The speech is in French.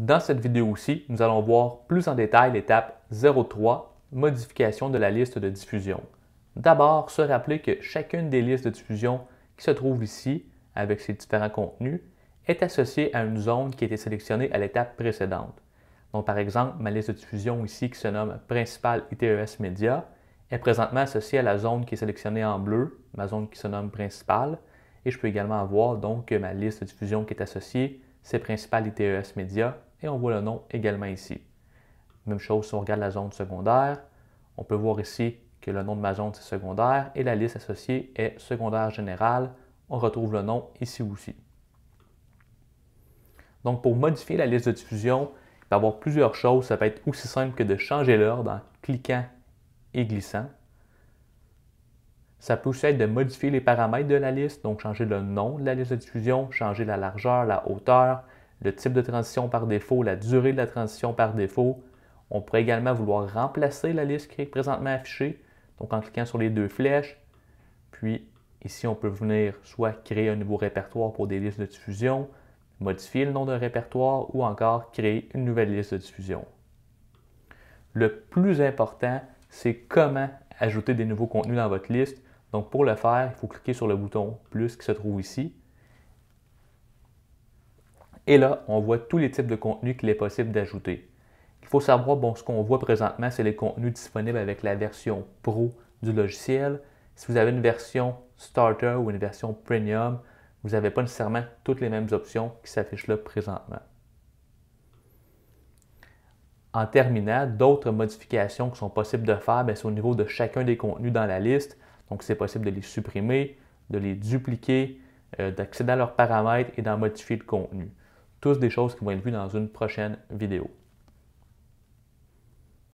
Dans cette vidéo-ci, nous allons voir plus en détail l'étape 03, modification de la liste de diffusion. D'abord, se rappeler que chacune des listes de diffusion qui se trouve ici, avec ses différents contenus, est associée à une zone qui a été sélectionnée à l'étape précédente. Donc, par exemple, ma liste de diffusion ici, qui se nomme Principal ITES Média, est présentement associée à la zone qui est sélectionnée en bleu, ma zone qui se nomme Principale, et je peux également voir donc ma liste de diffusion qui est associée, c'est Principale ITES Média, et on voit le nom également ici. Même chose si on regarde la zone secondaire, on peut voir ici que le nom de ma zone secondaire et la liste associée est secondaire générale. On retrouve le nom ici aussi. Donc pour modifier la liste de diffusion, il peut y avoir plusieurs choses. Ça peut être aussi simple que de changer l'ordre en cliquant et glissant. Ça peut aussi être de modifier les paramètres de la liste, donc changer le nom de la liste de diffusion, changer la largeur, la hauteur, le type de transition par défaut, la durée de la transition par défaut. On pourrait également vouloir remplacer la liste qui est présentement affichée, donc en cliquant sur les deux flèches. Puis ici, on peut venir soit créer un nouveau répertoire pour des listes de diffusion, modifier le nom d'un répertoire ou encore créer une nouvelle liste de diffusion. Le plus important, c'est comment ajouter des nouveaux contenus dans votre liste. Donc pour le faire, il faut cliquer sur le bouton plus qui se trouve ici. Et là, on voit tous les types de contenus qu'il est possible d'ajouter. Il faut savoir, bon, ce qu'on voit présentement, c'est les contenus disponibles avec la version Pro du logiciel. Si vous avez une version Starter ou une version Premium, vous n'avez pas nécessairement toutes les mêmes options qui s'affichent là présentement. En terminant, d'autres modifications qui sont possibles de faire, ben, c'est au niveau de chacun des contenus dans la liste. Donc, c'est possible de les supprimer, de les dupliquer, euh, d'accéder à leurs paramètres et d'en modifier le contenu. Tous des choses qui vont être vues dans une prochaine vidéo.